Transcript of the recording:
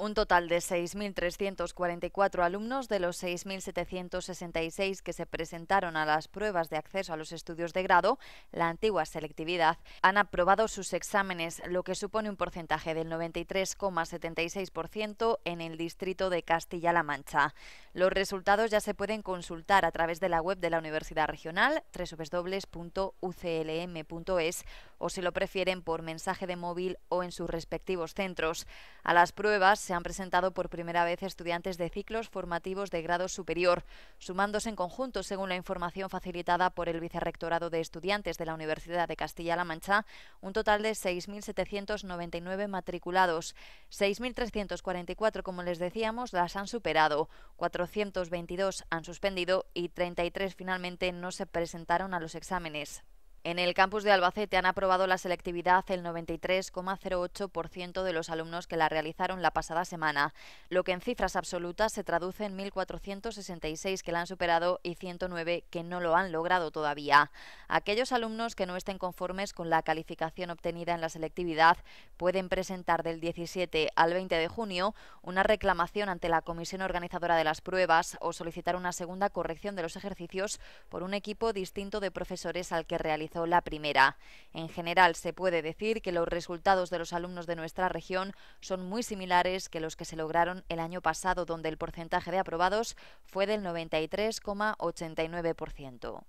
Un total de 6.344 alumnos de los 6.766 que se presentaron a las pruebas de acceso a los estudios de grado, la antigua selectividad, han aprobado sus exámenes, lo que supone un porcentaje del 93,76% en el distrito de Castilla-La Mancha. Los resultados ya se pueden consultar a través de la web de la Universidad Regional, www.uclm.es, e o si lo prefieren por mensaje de móvil o en sus respectivos centros. A las pruebas se han presentado por primera vez estudiantes de ciclos formativos de grado superior, sumándose en conjunto, según la información facilitada por el Vicerrectorado de Estudiantes de la Universidad de Castilla-La Mancha, un total de 6.799 matriculados. 6.344, como les decíamos, las han superado, 422 han suspendido y 33 finalmente no se presentaron a los exámenes. En el campus de Albacete han aprobado la selectividad el 93,08% de los alumnos que la realizaron la pasada semana, lo que en cifras absolutas se traduce en 1.466 que la han superado y 109 que no lo han logrado todavía. Aquellos alumnos que no estén conformes con la calificación obtenida en la selectividad pueden presentar del 17 al 20 de junio una reclamación ante la comisión organizadora de las pruebas o solicitar una segunda corrección de los ejercicios por un equipo distinto de profesores al que realizó la primera. En general, se puede decir que los resultados de los alumnos de nuestra región son muy similares que los que se lograron el año pasado, donde el porcentaje de aprobados fue del 93,89%.